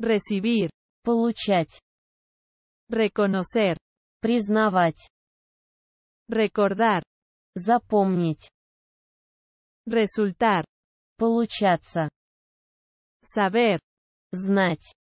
Recibir. Получать. Reconocer. Признавать. Recordar. Запомнить. Resultar. Получаться. Saber. Знать.